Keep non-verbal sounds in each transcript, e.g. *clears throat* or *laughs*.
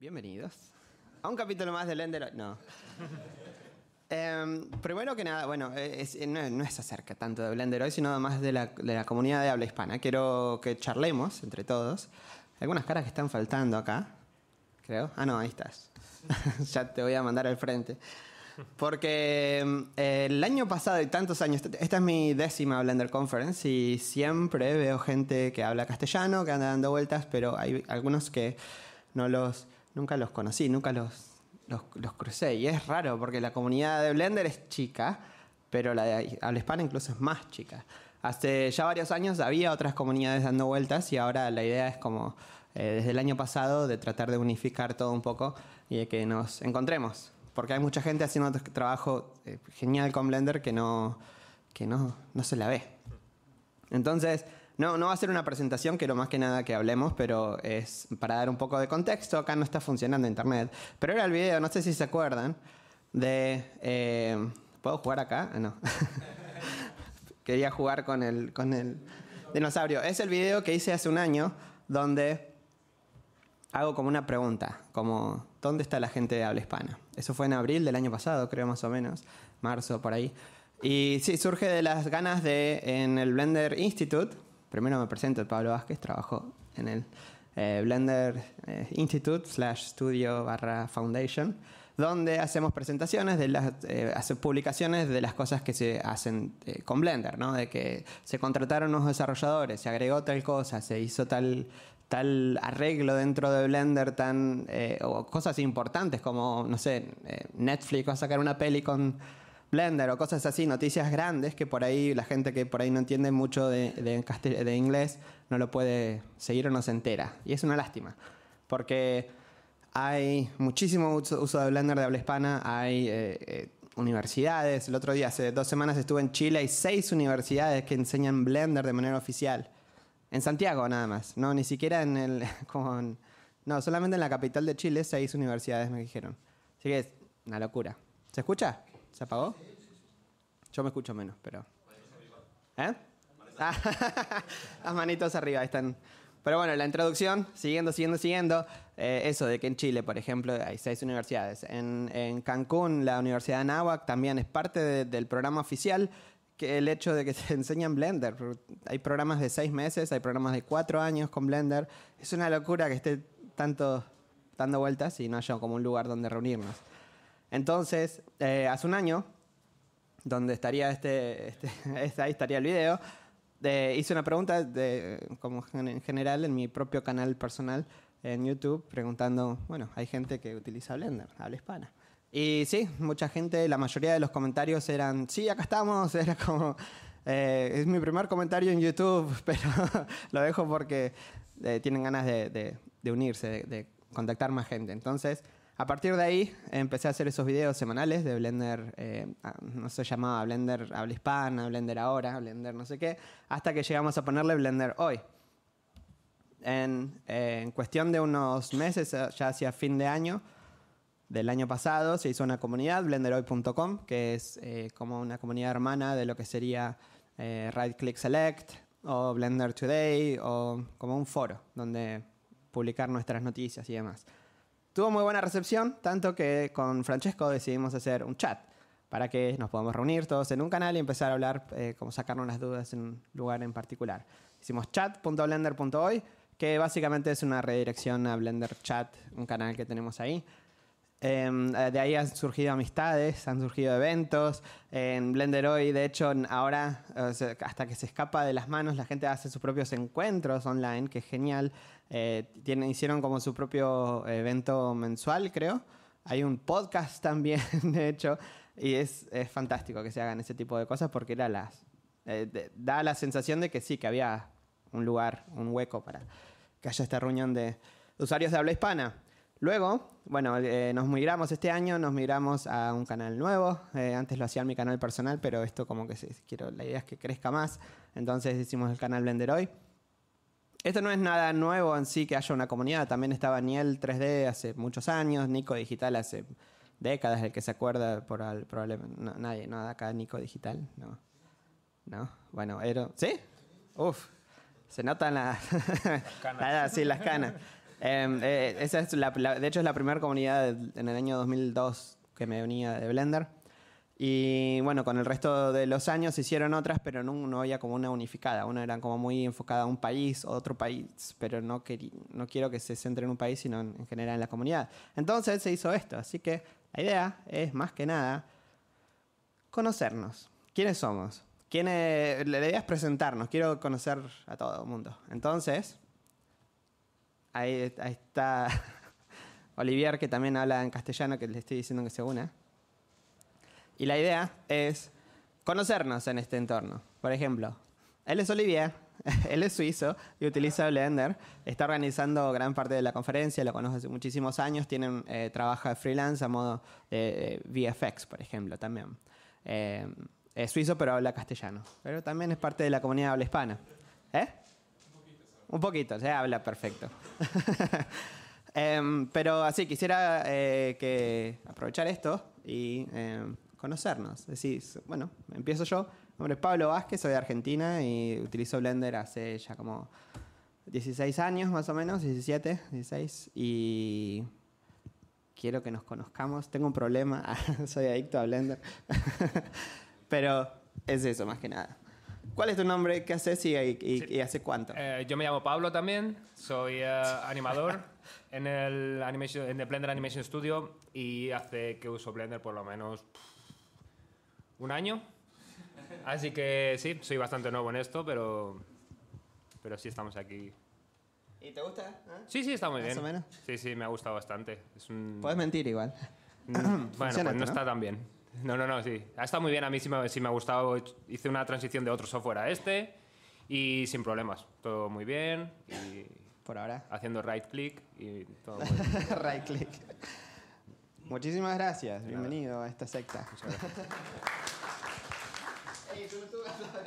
Bienvenidos a un capítulo más de Lender. No. Em, primero que nada, bueno, eh, eh, no, es acerca tanto de Blender hoy, sino más de la, comunidad de habla hispana. Quiero que charlemos entre todos. Algunas caras que están faltando acá, creo. Ah, no, ahí estás. *laughs* ya te voy a mandar al frente. Porque em, el año pasado y tantos años, esta es mi décima Blender Conference y siempre veo gente que habla castellano, que anda dando vueltas, pero hay algunos que no los nunca los conocí, nunca los, los, los, crucé. Y es raro porque la comunidad de Blender es chica, pero la de habla incluso es más chica. Hace ya varios años había otras comunidades dando vueltas y ahora la idea es como eh, desde el año pasado de tratar de unificar todo un poco y de que nos encontremos. Porque hay mucha gente haciendo otro trabajo eh, genial con Blender que no, que no, no se la ve. Entonces, no, no va a ser una presentación, quiero más que nada que hablemos, pero es para dar un poco de contexto. Acá no está funcionando internet. Pero era el video, no sé si se acuerdan, de. Eh, ¿Puedo jugar acá? Ah, no. *laughs* Quería jugar con el, con el dinosaurio. Es el video que hice hace un año donde hago como una pregunta, como ¿dónde está la gente de habla hispana? Eso fue en abril del año pasado, creo más o menos, marzo por ahí. Y sí, surge de las ganas de en el Blender Institute, primero me presento, Pablo Vázquez, trabajo en el eh, Blender eh, Institute slash Studio barra Foundation, donde hacemos presentaciones, de las, eh, publicaciones de las cosas que se hacen con Blender, ¿no? de que se contrataron unos desarrolladores, se agregó tal cosa, se hizo tal, tal arreglo dentro de Blender, tan, o cosas importantes como, no sé, Netflix va a sacar una peli con Blender o cosas así, noticias grandes que por ahí la gente que por ahí no entiende mucho de, de, inglés no lo puede seguir o no se entera. Y es una lástima, porque hay muchísimo uso, de Blender de habla hispana, hay eh, eh, universidades. El otro día, hace dos semanas, estuve en Chile, hay seis universidades que enseñan Blender de manera oficial. En Santiago nada más, no, ni siquiera en el... *laughs* Con, no, solamente en la capital de Chile, seis universidades me dijeron. Así que es una locura. ¿Se escucha? ¿Se apagó? Yo me escucho menos, pero. ¿Eh? *laughs* Las manitos arriba, están. Pero bueno, la introducción, siguiendo, siguiendo, siguiendo, eh, eso de que en Chile, por ejemplo, hay seis universidades. En, Cancún, la Universidad de Nahuac, también es parte del programa oficial. Que el hecho de que se *laughs* en Blender. Hay programas de seis meses, hay programas de cuatro años con Blender. Es una locura que esté tanto dando vueltas y no haya como un lugar donde reunirnos. Entonces, eh, hace un año, donde estaría este, este, *laughs* este ahí estaría el video, hice una pregunta como en general en mi propio canal personal en YouTube preguntando, bueno, hay gente que utiliza Blender, habla hispana. Y sí, mucha gente, la mayoría de los comentarios eran, sí, acá estamos, *laughs* era como, eh, es mi primer comentario en YouTube, *laughs* pero lo dejo porque eh, tienen ganas de, unirse, de contactar más gente. Entonces, a partir de ahí empecé a hacer esos videos semanales de Blender, eh, ah, no se llamaba Blender habla hispana, Blender ahora, Blender no sé qué, hasta que llegamos a ponerle Blender hoy. En, eh, cuestión de unos meses, eh, ya hacia fin de año, del año pasado, se hizo una comunidad, blenderhoy.com, que es como una comunidad hermana de lo que sería Right Click Select o Blender Today o como un foro donde publicar nuestras noticias y demás. Tuvo muy buena recepción, tanto que con Francesco decidimos hacer un chat para que nos podamos reunir todos en un canal y empezar a hablar, eh, como sacarnos unas dudas en un lugar en particular. Hicimos chat.blender.oy que básicamente es una redirección a Blender Chat, un canal que tenemos ahí. Em, eh, de ahí han surgido amistades, han surgido eventos. En Blender hoy, de hecho, ahora, hasta que se escapa de las manos, la gente hace sus propios encuentros online, que es genial. Eh, hicieron como su propio evento mensual, creo. Hay un podcast *laughs* también, de hecho, y es, fantástico que se hagan ese tipo de cosas porque eh, da la sensación de que sí, que había un lugar, un hueco para que haya esta reunión de usuarios de habla hispana. Luego, bueno, eh, nos migramos este año, nos migramos a un canal nuevo. Eh, antes lo hacía en mi canal personal, pero esto como que quiero, la idea es que crezca más. Entonces hicimos el canal Blender hoy. Esto no es nada nuevo en sí que haya una comunidad. También estaba Niel 3D hace muchos años, Nico Digital hace décadas, el que se acuerda por el problema. nadie, no, acá Nico Digital, no. No, bueno, ¿Sí? Uf, se notan las, *laughs* las canas. Ah, Em, eh, eh, esa es de hecho, es la primera comunidad en el año 2002 que me unía de Blender. Y bueno, con el resto de los años se hicieron otras, pero no, había como una unificada. Una era como muy enfocada a un país, otro país, pero no, no quiero que se centre en un país, sino en, general en la comunidad. Entonces se hizo esto. Así que la idea es más que nada conocernos. ¿Quiénes somos? ¿Quién, le la presentarnos. Quiero conocer a todo el mundo. Entonces, Ahí está *laughs* Olivier, que también habla en castellano, que le estoy diciendo que se una. Y la idea es conocernos en este entorno. Por ejemplo, él es Olivier, *laughs* él es suizo y utiliza Blender. Está organizando gran parte de la conferencia, lo conoce hace muchísimos años. Tiene, eh, trabaja trabaja freelance a modo de VFX, por ejemplo, también. Eh, es suizo, pero habla castellano. Pero también es parte de la comunidad habla hispana. ¿Eh? un poquito, se habla perfecto. *laughs* Em, pero así, quisiera eh, aprovechar esto y eh, conocernos. Decís, bueno, empiezo yo. Mi nombre es Pablo Vázquez, soy de Argentina y utilizo Blender hace ya como 16 años más o menos, 17, 16. Y quiero que nos conozcamos. Tengo un problema, *laughs* soy adicto a Blender. *laughs* Pero es eso más que nada. ¿Cuál es tu nombre? ¿Qué haces y, y, hace cuánto? Eh, yo me llamo Pablo también, soy eh, animador *laughs* en el, animation, en Blender Animation Studio y hace que uso Blender por lo menos un año. Así que sí, soy bastante nuevo en esto, pero, pero sí estamos aquí ¿Y te gusta? ¿Ah? Sí, sí, está muy bien. Más o menos. Sí, sí, me ha gustado bastante. Puedes mentir igual. Mm, *coughs* bueno, pues no está tan bien. No, no, no, sí. Ha estado muy bien, a mí sí me, ha gustado. Hice una transición de otro software a este y sin problemas. Todo muy bien. Y Por ahora. Haciendo right click y todo *laughs* right click. Muchísimas gracias. Bienvenido a esta secta. *laughs*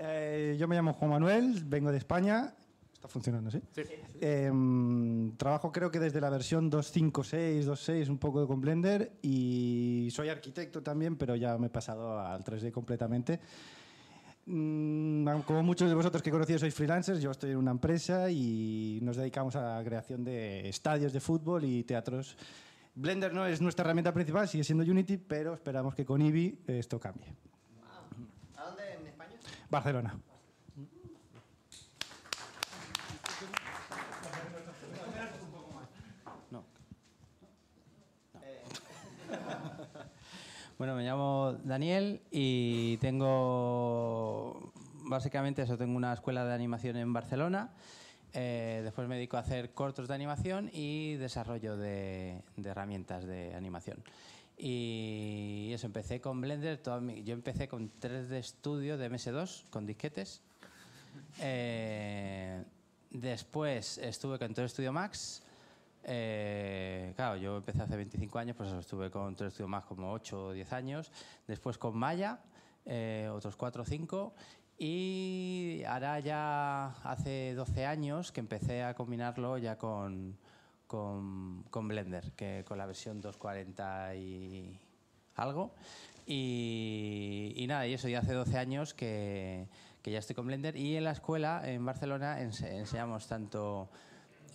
Eh, yo me llamo Juan Manuel, vengo de España. Está funcionando, ¿sí? Sí. Eh, trabajo creo que desde la versión 2.5.6, 2.6, un poco con Blender y soy arquitecto también, pero ya me he pasado al 3D completamente. Mm, como muchos de vosotros que conocido sois freelancers, yo estoy en una empresa y nos dedicamos a la creación de estadios de fútbol y teatros. Blender no es nuestra herramienta principal, sigue siendo Unity, pero esperamos que con Eevee esto cambie. ¿A dónde en España? Barcelona. Bueno, me llamo Daniel y tengo básicamente eso, tengo una escuela de animación en Barcelona. Eh, después me dedico a hacer cortos de animación y desarrollo de, herramientas de animación. Y eso, empecé con Blender. yo empecé con 3D Studio de MS2, con disquetes. Eh, después estuve con 3D Studio Max. Eh, claro, yo empecé hace 25 años, pues estuve con tres estudios más como 8 o 10 años. Después con Maya, eh, otros 4 o 5. Y ahora ya hace 12 años que empecé a combinarlo ya con, con, Blender, que con la versión 240 y algo. Y, y, nada, y eso ya hace 12 años que, que, ya estoy con Blender. Y en la escuela, en Barcelona, enseñamos tanto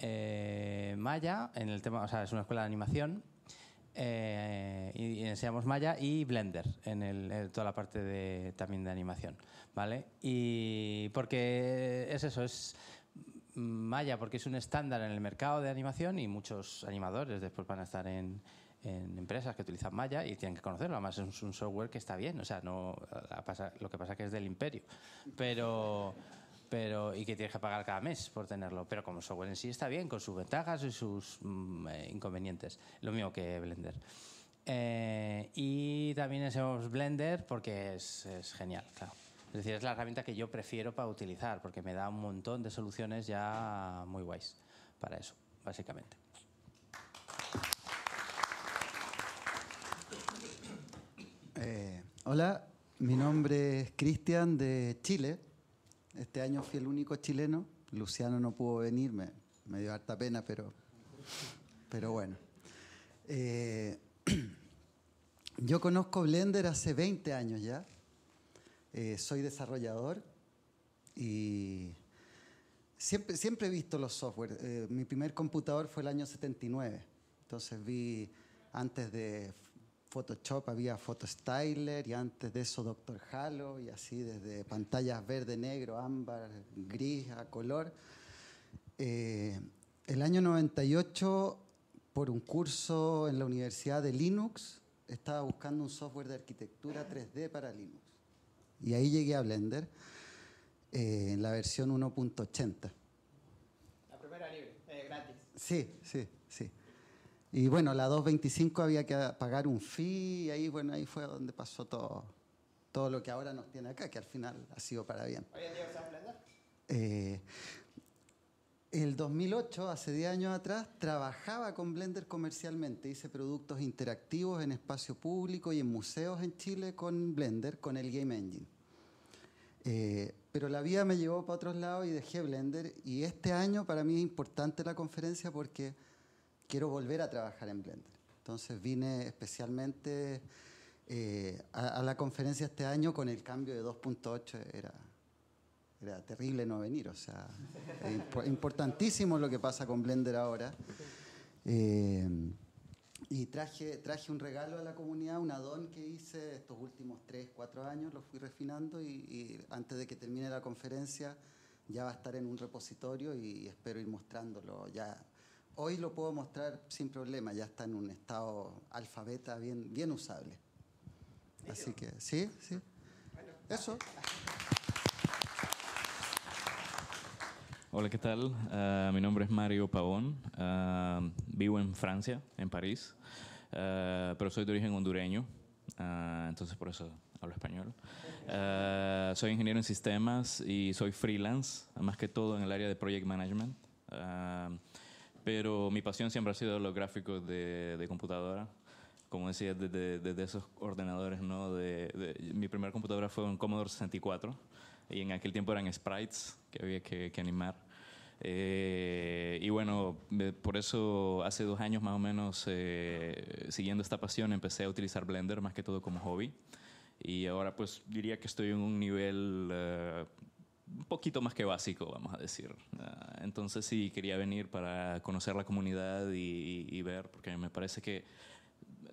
eh, Maya, en el tema, o sea, es una escuela de animación. Eh, y, enseñamos Maya y Blender en, toda la parte también de animación, ¿vale? Y porque es eso, es Maya porque es un estándar en el mercado de animación y muchos animadores después van a estar en, empresas que utilizan Maya y tienen que conocerlo. Además es un software que está bien, o sea, no lo que pasa que es del imperio, pero pero y que tienes que pagar cada mes por tenerlo. Pero como software en sí está bien, con sus ventajas y sus mm, eh, inconvenientes. Lo mismo que Blender. Eh, y también hacemos Blender porque es, genial, claro. Es decir, es la herramienta que yo prefiero para utilizar porque me da un montón de soluciones ya muy guays para eso, básicamente. Eh, hola, mi nombre es Cristian de Chile. Este año fui el único chileno. Luciano no pudo venir, me, dio harta pena, pero, pero bueno. Eh, *clears throat* yo conozco Blender hace 20 años ya. Eh, soy desarrollador y siempre, siempre he visto los software. Eh, mi primer computador fue el año 79. Entonces vi antes de Photoshop, había PhotoStyler y antes de eso Doctor Halo y así desde pantallas verde, negro, ámbar, gris a color. Eh, el año 98, por un curso en la Universidad de Linux, estaba buscando un software de arquitectura 3D para Linux. Y ahí llegué a Blender eh, en la versión 1.80. La primera libre, eh, gratis. Sí, sí. Y bueno, la 225 había que pagar un fee y ahí, bueno, ahí fue donde pasó todo, todo lo que ahora nos tiene acá, que al final ha sido para bien. ¿Hoy en día eh, el 2008, hace 10 años atrás, trabajaba con Blender comercialmente. Hice productos interactivos en espacio público y en museos en Chile con Blender, con el Game Engine. Eh, pero la vida me llevó para otros lados y dejé Blender. Y este año para mí es importante la conferencia porque quiero volver a trabajar en Blender. Entonces vine especialmente eh, a, la conferencia este año con el cambio de 2.8. Era, era terrible no venir. O sea, importantísimo lo que pasa con Blender ahora. Eh, y traje, traje un regalo a la comunidad, un adón que hice estos últimos 3, 4 años, lo fui refinando y, y, antes de que termine la conferencia ya va a estar en un repositorio y espero ir mostrándolo ya Hoy lo puedo mostrar sin problema, ya está en un estado alfabeta bien, bien usable. Así que, sí, sí. Eso. Hola, ¿qué tal? Ah, mi nombre es Mario Pavón. Ah, vivo en Francia, en París, ah, pero soy de origen hondureño, entonces por eso hablo español. soy ingeniero en sistemas y soy freelance, más que todo en el área de project management. Pero mi pasión siempre ha sido los gráficos de, de computadora. Como decía, desde, esos ordenadores, ¿no? De, mi primera computadora fue un Commodore 64 y en aquel tiempo eran sprites que había que, que animar. Eh, y bueno, por eso hace dos años más o menos, eh, siguiendo esta pasión, empecé a utilizar Blender más que todo como hobby. Y ahora pues diría que estoy en un nivel eh, un poquito más que básico, vamos a decir. Ah, entonces sí, quería venir para conocer la comunidad y, ver, porque me parece que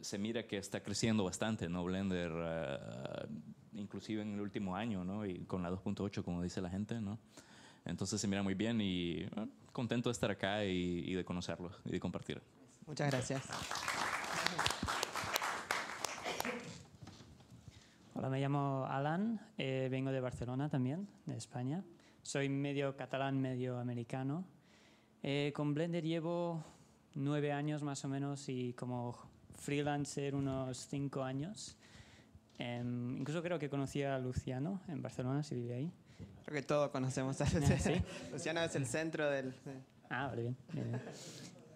se mira que está creciendo bastante, ¿no? Blender, ah, inclusive en el último año, ¿no? Y con la 2.8, como dice la gente, ¿no? Entonces se mira muy bien y ah, contento de estar acá y, y de conocerlo y de compartir. Muchas gracias. Hola, me llamo Alan, eh, vengo de Barcelona también, de España. Soy medio catalán, medio americano. Eh, con Blender llevo nueve años más o menos y como freelancer unos cinco años. Em, incluso creo que conocí a Luciano en Barcelona, si vive ahí. Creo que todos conocemos a *laughs* Luciano. ¿Sí? Luciano es el centro del... Ah, vale, bien.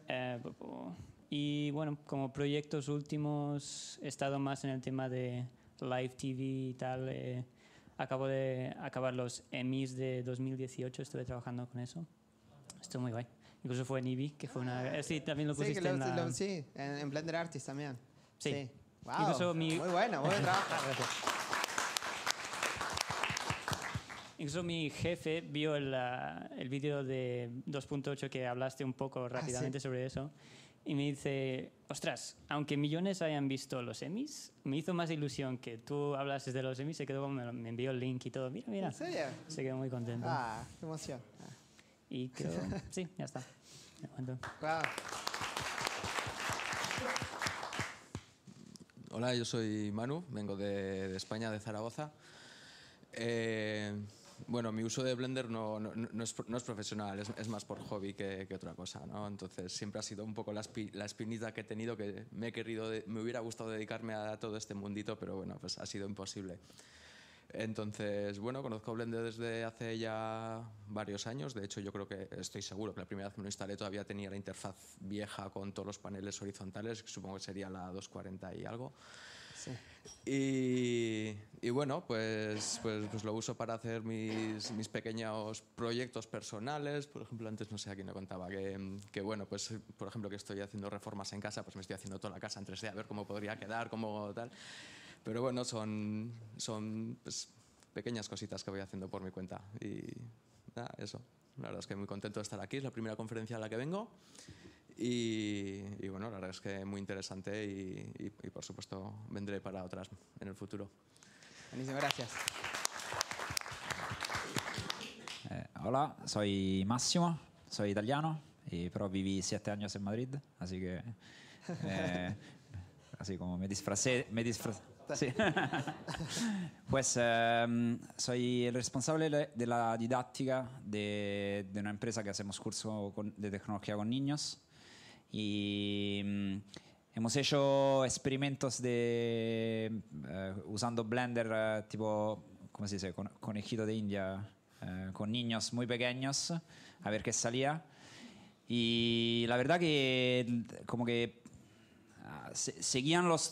Eh, y bueno, como proyectos últimos he estado más en el tema de live TV y tal. Eh, acabo de acabar los Emmys de 2018, estuve trabajando con eso. Estuvo muy guay. Incluso fue en que fue una... Ah, sí, también lo pusiste en sí, en, Blender Artist también. Sí. Wow. Incluso mi... Muy bueno, buen *laughs* trabajo. Ah, incluso mi jefe vio el, el vídeo de 2.8 que hablaste un poco ah, rápidamente sobre eso y me dice, ostras, aunque millones hayan visto los emis, me hizo más ilusión que tú hablases de los emis. se quedó, me, me envió el link y todo, mira, mira. Se quedó muy contento. Ah, qué emoción. Y creo, *laughs* sí, ya está. Hola, yo soy Manu, vengo de, España, de Zaragoza. Eh, bueno, mi uso de Blender no, es, profesional, es, más por hobby que, otra cosa, Entonces siempre ha sido un poco la, espinita que he tenido, que me, he querido, me hubiera gustado dedicarme a todo este mundito, pero bueno, pues ha sido imposible. Entonces, bueno, conozco Blender desde hace ya varios años. De hecho, yo creo que estoy seguro que la primera vez que me lo instalé todavía tenía la interfaz vieja con todos los paneles horizontales, que supongo que sería la 240 y algo. Y, bueno, pues, pues, pues, lo uso para hacer mis, mis, pequeños proyectos personales. Por ejemplo, antes no sé a quién le contaba que, bueno, pues por ejemplo que estoy haciendo reformas en casa, pues me estoy haciendo toda la casa en 3 a ver cómo podría quedar, cómo tal. Pero bueno, son, son pues, pequeñas cositas que voy haciendo por mi cuenta. Y nada, eso. La verdad es que muy contento de estar aquí. Es la primera conferencia a la que vengo. Y, bueno, la verdad es que es muy interesante y, por supuesto vendré para otras en el futuro. Buenísimo, gracias. Eh, hola, soy Máximo, soy italiano, y, pero viví siete años en Madrid, así que... Eh, así como me disfrazé, Me disfrazé, *laughs* pues em, soy el responsable de la didáctica de, una empresa que hacemos curso de tecnología con niños y mm, hemos hecho experimentos de eh, usando Blender eh, tipo, ¿cómo se dice? Con, conejito de India, eh, con niños muy pequeños, a ver qué salía. Y la verdad que como que ah, seguían los...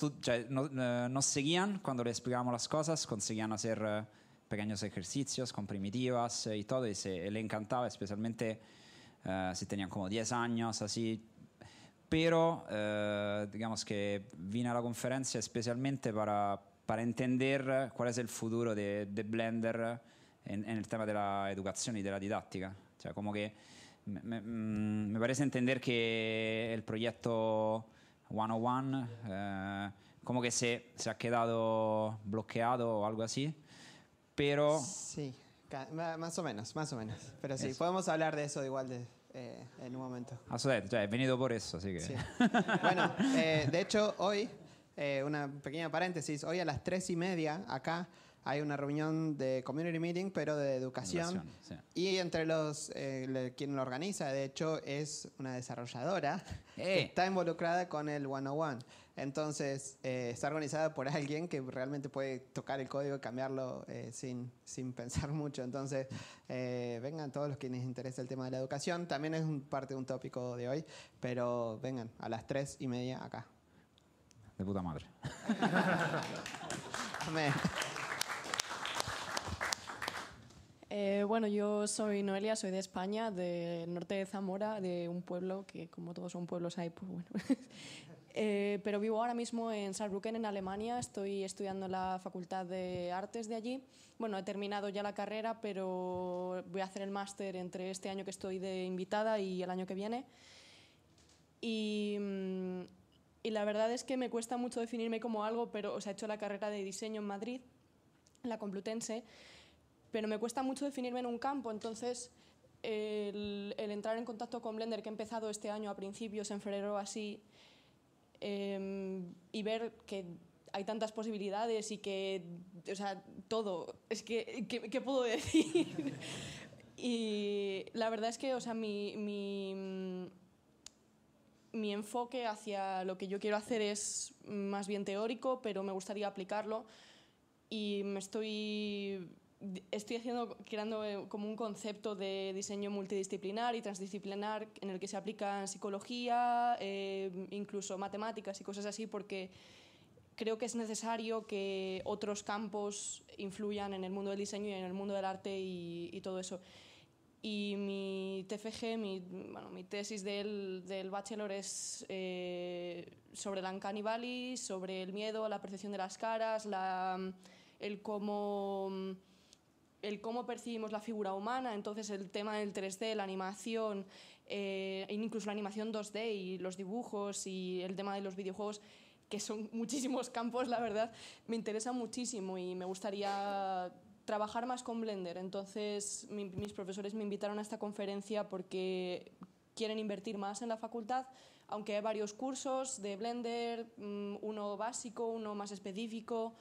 no, nos seguían cuando les explicábamos las cosas, conseguían hacer pequeños ejercicios con primitivas y todo, y se, le encantaba, especialmente si tenían como 10 años, así pero eh, digamos que vine a la conferencia especialmente para, para entender cuál es el futuro de, Blender en, el tema de la educación y de la didáctica. O sea, como que me, mm, parece entender que el proyecto 101 eh, como que se, se ha quedado bloqueado o algo así, pero... Sí, más o menos, más o menos. Pero sí, podemos hablar de eso igual de... Eh, en un momento. vez, ah, ya he venido por eso, así que. *laughs* bueno, eh, de hecho, hoy, eh, una pequeña paréntesis, hoy a las tres y media acá hay una reunión de community meeting, pero de educación. Y entre los, eh, quien lo organiza, de hecho, es una desarrolladora *laughs* que eh. está involucrada con el 101. Entonces, eh, está organizada por alguien que realmente puede tocar el código y cambiarlo sin, sin pensar *laughs* mucho. Entonces, vengan todos los quienes interesa el tema de la educación. También es parte de un tópico de hoy, pero vengan a las tres y media acá. De puta madre. *laughs* Amén. Eh, bueno, yo soy Noelia, soy de España, del norte de Zamora, de un pueblo que, como todos son pueblos, hay, pues bueno. *laughs* Eh, pero vivo ahora mismo en Saarbrücken, en Alemania. Estoy estudiando la Facultad de Artes de allí. Bueno, he terminado ya la carrera, pero voy a hacer el máster entre este año que estoy de invitada y el año que viene. Y. Mm, la verdad es que me cuesta mucho definirme como algo, pero o sea, he hecho la carrera de diseño en Madrid, la Complutense, pero me cuesta mucho definirme en un campo, entonces el, entrar en contacto con Blender, que he empezado este año a principios, en febrero así, em, y ver que hay tantas posibilidades y que, o sea, todo, es que, ¿qué, qué puedo decir? *laughs* y la verdad es que, o sea, mi, mi, mi, enfoque hacia lo que yo quiero hacer es más bien teórico, pero me gustaría aplicarlo y me estoy estoy haciendo, creando eh, como un concepto de diseño multidisciplinar y transdisciplinar en el que se aplican psicología, eh, incluso matemáticas y cosas así, porque creo que es necesario que otros campos influyan en el mundo del diseño y en el mundo del arte y, todo eso. Y mi TFG, mi, bueno, mi tesis del, del bachelor es eh, sobre la uncanny sobre el miedo, la percepción de las caras, la, el cómo el cómo percibimos la figura humana, entonces el tema del 3D, la animación, eh, incluso la animación 2D y los dibujos y el tema de los videojuegos, que son *laughs* muchísimos campos, la verdad, me interesa muchísimo y me gustaría trabajar más con Blender. Entonces mis profesores me invitaron a esta conferencia porque quieren invertir más en la facultad, aunque hay varios cursos de Blender, mm, uno básico, uno más específico.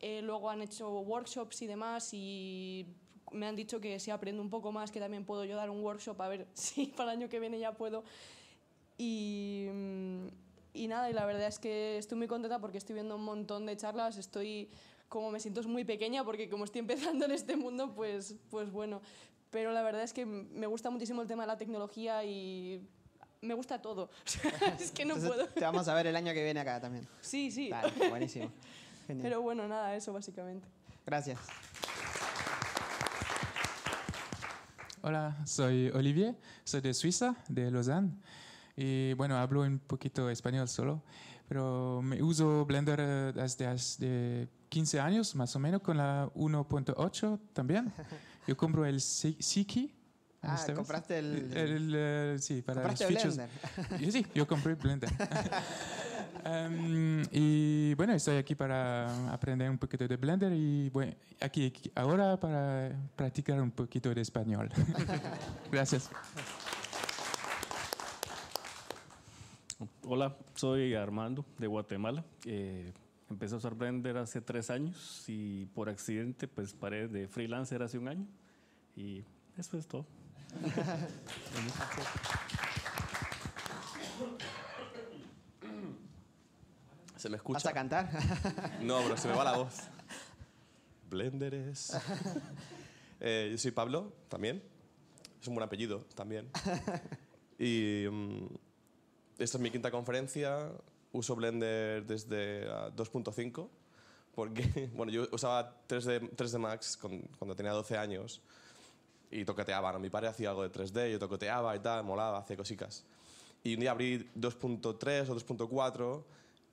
Eh, luego han hecho workshops y demás y me han dicho que si aprendo un poco más, que también puedo yo dar un workshop, a ver *laughs* si para el año que viene ya puedo. Y, mm, y nada, y la verdad es que estoy muy contenta porque estoy viendo un montón de charlas, estoy como me siento muy pequeña porque como estoy *laughs* empezando en este mundo, pues, pues bueno. Pero la verdad es que me gusta muchísimo el tema de la tecnología y me gusta todo. *laughs* es que no puedo. Te vamos a ver el año que viene acá también. Sí, sí. buenísimo. Pero bueno, nada, eso básicamente. Gracias. Hola, soy Olivier, soy de Suiza, de Lausanne. Y bueno, hablo un poquito español solo, pero me uso Blender eh, desde hace 15 años más o menos con la 1.8 también. Yo compro el Siki. Ah, compraste el... el, eh, sí, para los Blender. Yo, sí, yo compré Blender. *laughs* Em, y bueno, estoy aquí para aprender un poquito de Blender y bueno, aquí, ahora para practicar un poquito de español. *laughs* Gracias. Hola, soy Armando de Guatemala. Eh, empecé a usar Blender hace tres años y por accidente pues paré de freelancer hace un año y eso es todo. *laughs* ¿Se me escucha? ¿Vas cantar? No, pero se me va la *laughs* voz. Blenderes. eh, yo soy Pablo, también. Es un buen apellido, también. Y mm, esta es mi quinta conferencia. Uso Blender desde 2.5. Ah, porque, *laughs* bueno, yo usaba 3D, 3D Max cuando tenía 12 años y toqueteaba. ¿no? Mi padre hacía algo de 3D, yo tocoteaba y tal, molaba, hacía cositas. Y un día abrí 2.3 o 2.4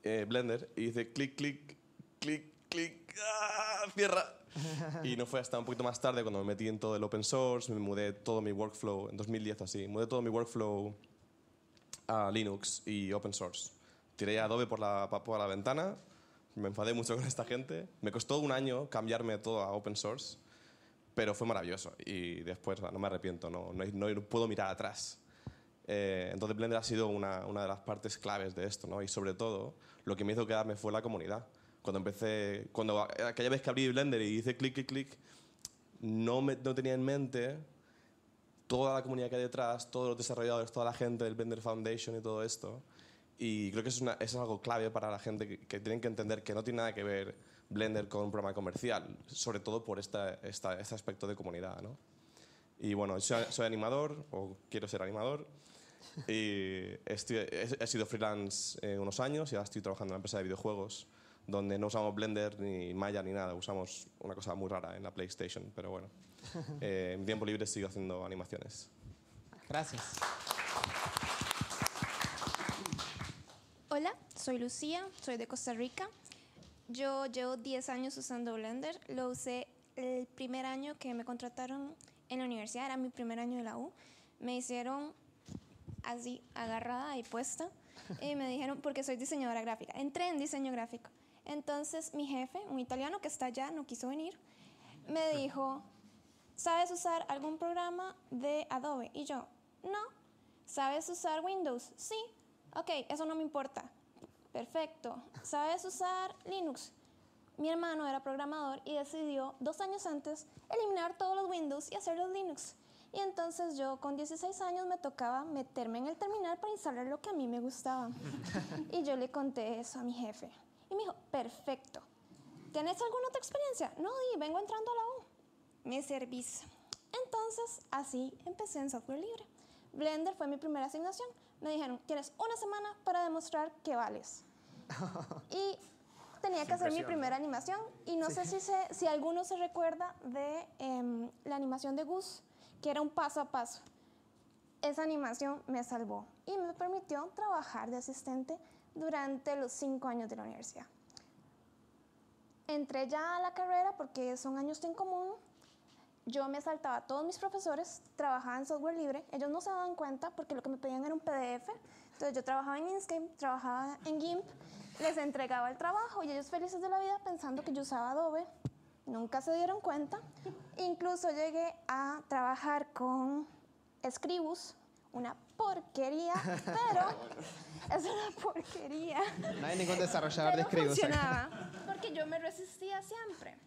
eh, Blender y dice clic, clic, clic, clic, ¡ah! cierra. *laughs* Y no fue hasta un poquito más tarde cuando me metí en todo el open source, me mudé todo mi workflow, en 2010 así, mudé todo mi workflow a Linux y open source. Tiré a Adobe por la, por la ventana, me enfadé mucho *laughs* con esta gente, me costó un año cambiarme todo a open source, pero fue maravilloso y después no me arrepiento, no, no puedo mirar atrás. Eh, entonces Blender ha sido una, una, de las partes claves de esto, ¿no? Y sobre todo, lo que me hizo quedarme fue la comunidad. Cuando empecé, cuando aquella vez que abrí Blender y hice clic, clic, clic, no, me, no tenía en mente toda la comunidad que hay detrás, todos los desarrolladores, toda la gente del Blender Foundation y todo esto. Y creo que eso es, es algo clave para la gente que, tienen que entender que no tiene nada que ver Blender con un programa comercial, sobre todo por esta, este aspecto de comunidad, ¿no? Y bueno, soy animador, o quiero ser animador, y he, sido freelance eh, unos años y ahora estoy trabajando en una empresa de videojuegos donde no usamos Blender ni Maya ni nada, usamos una cosa muy rara en la PlayStation, pero bueno. *laughs* Eh, en tiempo libre sigo haciendo animaciones. Gracias. Hola, soy Lucía, soy de Costa Rica. Yo llevo 10 años usando Blender, lo usé el primer año que me contrataron en la universidad, era mi primer año de la U. Me hicieron así agarrada y puesta. Y me dijeron, porque soy diseñadora gráfica, entré en diseño gráfico. Entonces mi jefe, un italiano que está allá, no quiso venir, me dijo, ¿sabes usar algún programa de Adobe? Y yo, no. ¿Sabes usar Windows? Sí. Ok, eso no me importa. Perfecto. ¿Sabes usar Linux? Mi hermano era programador y decidió, dos años antes, eliminar todos los Windows y hacerlos Linux. Y entonces yo con 16 años me tocaba meterme en el terminal para instalar lo que a mí me gustaba. *laughs* y yo le conté eso a mi jefe. Y me dijo, perfecto. ¿Tienes alguna otra experiencia? No, y vengo entrando a la U. Me servís. Entonces así empecé en software libre. Blender fue mi primera asignación. Me dijeron, tienes una semana para demostrar que vales. *laughs* y tenía que hacer mi primera animación y no sé si, si alguno se recuerda de em, la animación de Gus que era un paso a paso. Esa animación me salvó y me permitió trabajar de asistente durante los cinco años de la universidad. Entré ya a la carrera porque son años en común. Yo me saltaba a todos mis profesores, trabajaba en software libre. Ellos no se daban cuenta porque lo que me pedían era un PDF. Entonces yo trabajaba en Inkscape, trabajaba en GIMP, les entregaba el trabajo y ellos felices de la vida pensando que yo usaba Adobe nunca se dieron cuenta. Incluso llegué a trabajar con Scribus, una porquería, pero *laughs* es una porquería. No hay ningún desarrollador de Scribus. Funcionaba *laughs* porque yo me resistía siempre.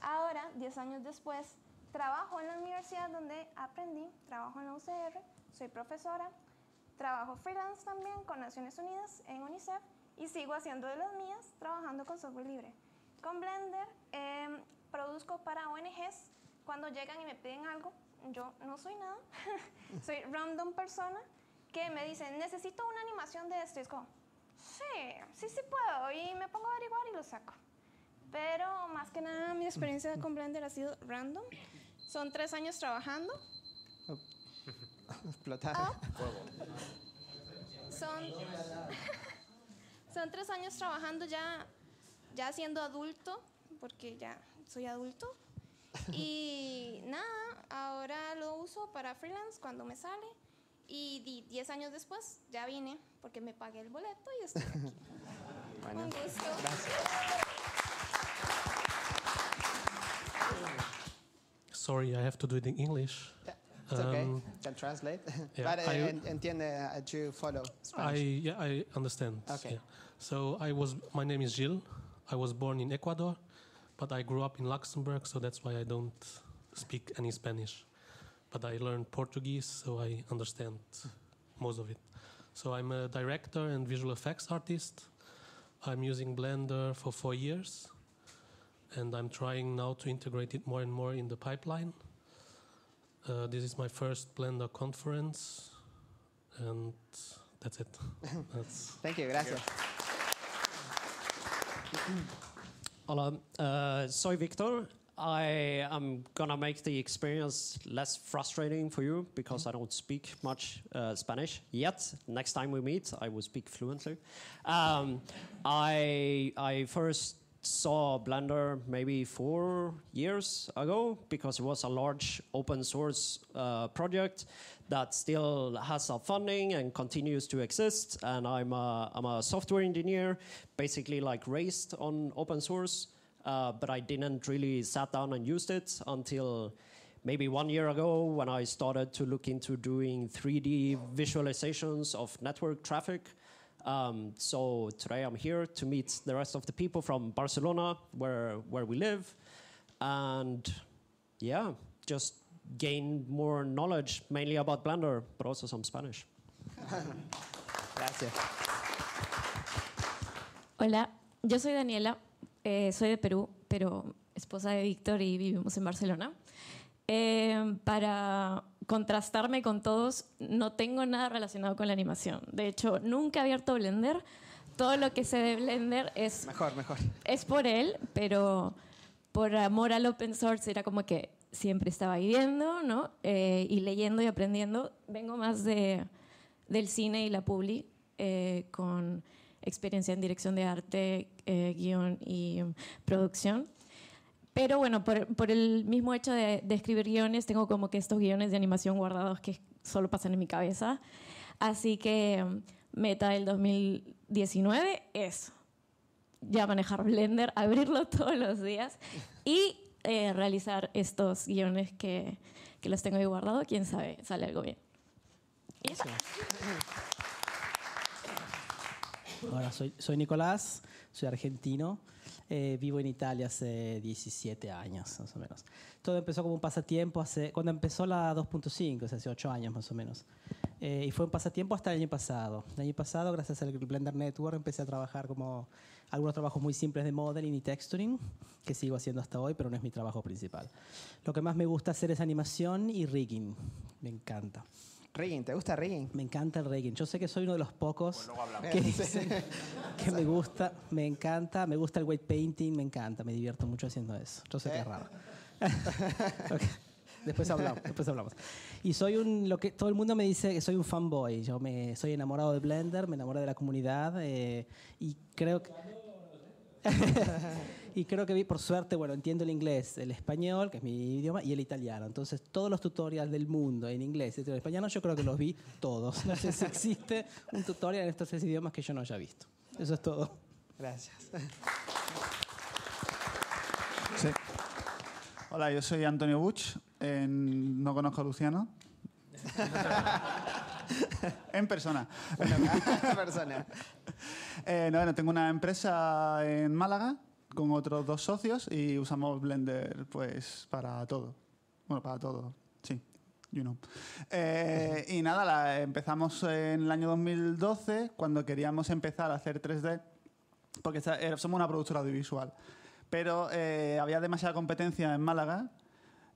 Ahora, 10 años después, trabajo en la universidad donde aprendí, trabajo en la UCR, soy profesora, trabajo freelance también con Naciones Unidas en UNICEF y sigo haciendo de las mías trabajando con software libre. Con Blender em, produzco para ONGs. Cuando llegan y me piden algo, yo no soy nada. *laughs* soy random persona que me dicen, necesito una animación de esto. Y es como, sí, sí, sí puedo. Y me pongo a averiguar y lo saco. Pero más que nada mi experiencia mm. con Blender ha sido random. Son tres años trabajando. Oh. *laughs* Ah. *laughs* son tres años trabajando ya ya siendo adulto, porque ya soy adulto. *laughs* Y nada, ahora lo uso para freelance cuando me sale. Y 10 años después ya vine porque me pagué el boleto y estoy aquí. *laughs* Sorry, I have to do it in English. Yeah, it's okay. Um, Can translate. *laughs* I, uh, entiende uh, follow I yeah, I understand. Okay. So I was my name is Jill. I was born in Ecuador, but I grew up in Luxembourg, so that's why I don't speak any Spanish. But I learned Portuguese, so I understand most of it. So I'm a director and visual effects artist. I'm using Blender for four years, and I'm trying now to integrate it more and more in the pipeline. Uh, this is my first Blender conference, and that's it. that's *laughs* Thank you. Gracias. Mm. Hola. Uh, soy Victor. I am gonna make the experience less frustrating for you because mm-hmm. I don't speak much uh, Spanish yet. Next time we meet, I will speak fluently. Um, I I first saw Blender maybe four years ago because it was a large open source uh, project that still has some funding and continues to exist. And I'm a, I'm a software engineer, basically like raised on open source, uh, but I didn't really sat down and used it until maybe one year ago when I started to look into doing 3D visualizations of network traffic. Um, so today I'm here to meet the rest of the people from Barcelona, where where we live, and yeah, just gain more knowledge, mainly about Blender, but also some Spanish. *laughs* Gracias. Hola, yo soy Daniela, eh, soy de Perú, pero esposa de Víctor y vivimos en Barcelona. Em, para contrastarme con todos, no tengo nada relacionado con la animación. De hecho, nunca he abierto Blender. Todo lo que sé de Blender es... Mejor, mejor. Es por él, pero por amor al open source era como que siempre estaba viendo ¿no? Eh, y leyendo y aprendiendo. Vengo más de, del cine y la publi, eh, con experiencia en dirección de arte, eh, guión y producción. Pero bueno, por, el mismo hecho de, de, escribir guiones, tengo como que estos guiones de animación guardados que solo pasan en mi cabeza. Así que meta del 2019 es ya manejar Blender, abrirlo *laughs* todos los días y eh, realizar estos guiones que, que los tengo ahí guardado. Quién sabe, sale algo bien. ¿Y Ahora, soy, soy Nicolás, soy argentino, eh, vivo en Italia hace 17 años, más o menos. Todo empezó como un pasatiempo hace, cuando empezó la 2.5, hace 8 años más o menos. Eh, y fue un pasatiempo hasta el año pasado. El año pasado, gracias al Blender Network, empecé a trabajar como algunos trabajos muy simples de modeling y texturing, que sigo haciendo hasta hoy, pero no es mi trabajo principal. Lo que más me gusta hacer es animación y rigging. Me encanta. Rigging, ¿te gusta rigging? Me encanta el rigging. Yo sé que soy uno de los pocos pues que *laughs* dice que me gusta, me encanta, me gusta el weight painting, me encanta, me divierto mucho haciendo eso. Yo sé que es eh. raro. *laughs* Después hablamos, después hablamos. Y soy un, lo que todo el mundo me dice que soy un fanboy. Yo me soy enamorado de Blender, me enamoré de la comunidad eh, y creo que *laughs* y creo que vi, por suerte, bueno, entiendo el inglés, el español, que es mi idioma, y el italiano. Entonces, todos los tutoriales del mundo en inglés y en español, yo creo que los vi todos. No sé si existe un tutorial en estos tres idiomas que yo no haya visto. Eso es todo. Gracias. Hola, yo soy Antonio Buch. no conozco a Luciano. *laughs* *laughs* en persona. *laughs* Eh, tengo una empresa en Málaga con otros dos socios y usamos Blender pues para todo. Bueno, para todo, sí. You know. Eh, y nada, empezamos en el año 2012 cuando queríamos empezar a hacer 3D porque somos una productora audiovisual. Pero eh, había demasiada competencia en Málaga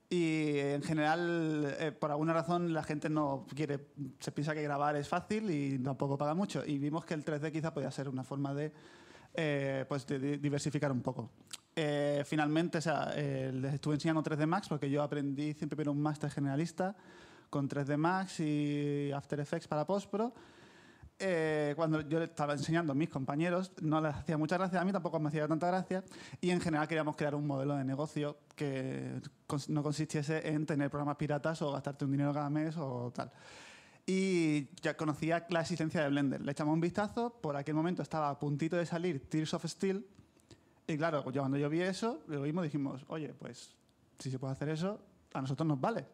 y en general, eh, por alguna razón, la gente no quiere, se piensa que grabar es fácil y tampoco paga mucho. Y vimos que el 3D quizá podía ser una forma de, eh, pues diversificar un poco. Eh, finalmente, les estuve enseñando 3D Max porque yo aprendí siempre primero un máster generalista con 3D Max y After Effects para Postpro. Eh, cuando yo le estaba enseñando a mis compañeros, no les hacía mucha gracia, a mí tampoco me hacía tanta gracia, y en general queríamos crear un modelo de negocio que no consistiese en tener programas piratas o gastarte un dinero cada mes o tal. Y ya conocía la existencia de Blender. Le echamos un vistazo, por aquel momento estaba a puntito de salir Tears of Steel, y claro, yo cuando yo vi eso, lo mismo dijimos, oye, pues si se puede hacer eso, a nosotros nos vale.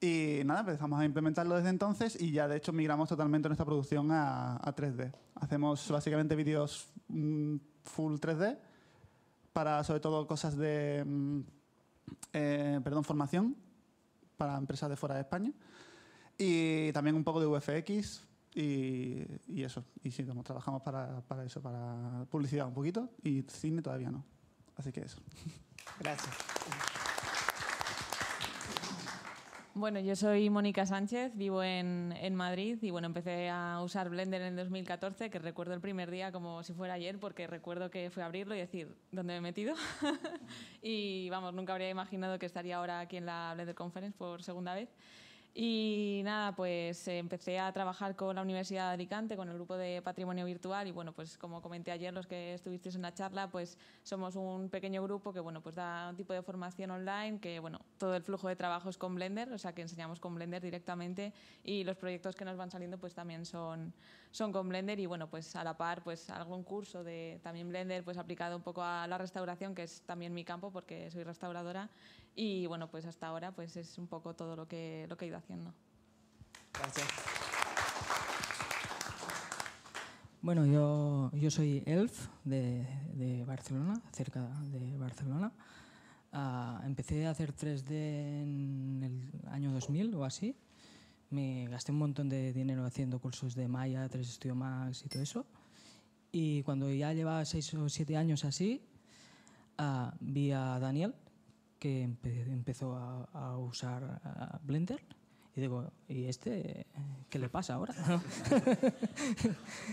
Y nada, empezamos a implementarlo desde entonces y ya de hecho migramos totalmente nuestra producción a, 3D. Hacemos básicamente vídeos mm, full 3D para sobre todo cosas de, mm, eh, perdón, formación para empresas de fuera de España y también un poco de VFX y, eso. Y sí, como trabajamos para, para eso, para publicidad un poquito y cine todavía no. Así que eso. Gracias. Bueno, yo soy Mónica Sánchez, vivo en, Madrid y bueno, empecé a usar Blender en el 2014, que recuerdo el primer día como si fuera ayer, porque recuerdo que fui a abrirlo y decir, ¿dónde me he metido? *laughs* y vamos, nunca habría imaginado que estaría ahora aquí en la Blender Conference por segunda vez. Y nada, pues empecé a trabajar con la Universidad de Alicante, con el grupo de patrimonio virtual y bueno, pues como comenté ayer, los que estuvisteis en la charla, pues somos un pequeño grupo que bueno, pues da un tipo de formación online que bueno, todo el flujo de trabajo es con Blender, o sea que enseñamos con Blender directamente y los proyectos que nos van saliendo pues también son, son con Blender y bueno, pues a la par pues algún curso de también Blender pues aplicado un poco a la restauración, que es también mi campo porque soy restauradora y bueno, pues hasta ahora pues es un poco todo lo que, lo que he ido haciendo. Gracias. Bueno, yo, yo soy Elf de, de Barcelona, cerca de Barcelona. Ah, empecé a hacer 3D en el año 2000 o así. Me gasté un montón de dinero haciendo cursos de Maya, 3 Studio Max y todo eso. Y cuando ya llevaba 6 o 7 años así, ah, vi a Daniel, que empezó a, usar Blender. Y digo, ¿y este qué le pasa ahora?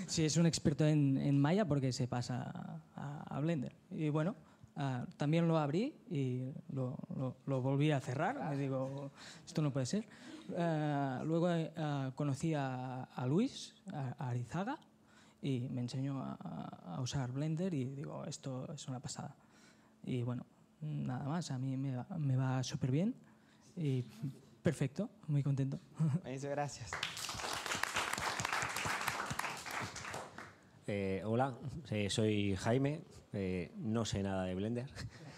si *laughs* es un experto en, en, Maya porque se pasa a, Blender. Y bueno, ah, también lo abrí y lo, volví a cerrar. digo, esto no puede ser. Ah, luego ah, conocí a, Luis, a, Arizaga, y me enseñó a, a usar Blender y digo, esto es una pasada. Y bueno, nada más, a mí me va, súper bien y perfecto, muy contento. Muchas *laughs* gracias. Eh, hola, eh, soy Jaime, eh, no sé nada de Blender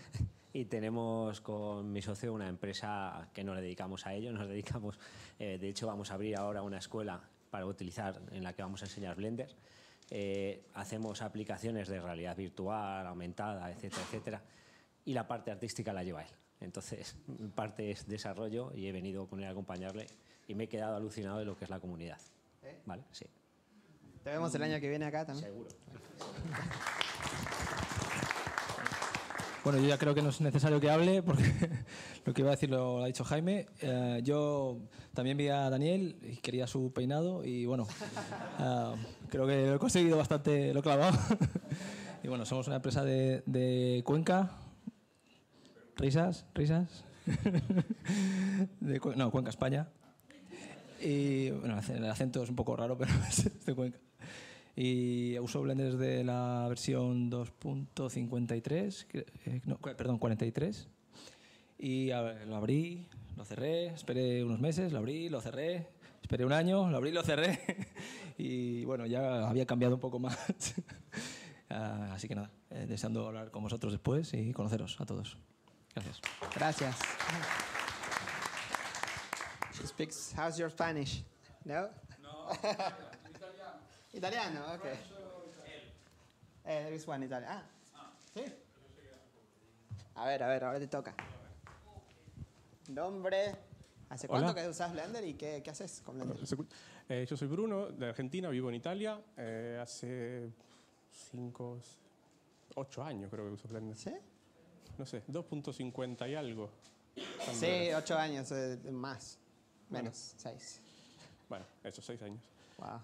*laughs* y tenemos con mi socio una empresa que no le dedicamos a ello, nos dedicamos, de hecho vamos a abrir ahora una escuela para utilizar en la que vamos a enseñar Blender. hacemos aplicaciones de realidad virtual, aumentada, etcétera, etcétera y la parte artística la lleva él. Entonces, *laughs* parte es desarrollo y he venido con él a acompañarle y me he quedado alucinado de lo que es la comunidad. ¿Eh? ¿Vale? Sí. Te vemos el año que viene acá también. Seguro. *laughs* Bueno, yo ya creo que no es necesario que hable porque *laughs* lo que iba a decir lo, ha dicho Jaime. Eh, yo también vi a Daniel y quería su peinado y bueno, eh, creo que lo he conseguido bastante, lo he clavado. y bueno, somos una empresa de, de Cuenca, risas, risas. *laughs* no, Cuenca, España. Y bueno, el acento es un poco raro, pero *laughs* es de Cuenca. Y uso Blender desde la versión 2.53, eh, perdón, 43. Y lo abrí, lo cerré, esperé unos meses, lo abrí, lo cerré, esperé un año, lo abrí, lo cerré. *laughs* y bueno, ya había cambiado un poco más. Ah, así que nada, eh, deseando hablar con vosotros después y conoceros a todos. Gracias. Gracias. She speaks, how's your Spanish? No? No. italiano. *laughs* Italiano, ok. Eh, there is one Italian. Ah. ah, sí. A ver, a ver, ahora te toca. Nombre. ¿Hace cuánto que usas Blender y qué, qué haces con Blender? Ah, eh, yo soy Bruno, de Argentina, vivo en Italia. Eh, hace cinco, ocho años creo que uso Blender. ¿Sí? no sé, 2.50 y algo. Sí, ocho años eh, más. Menos, seis. Bueno, esos seis años.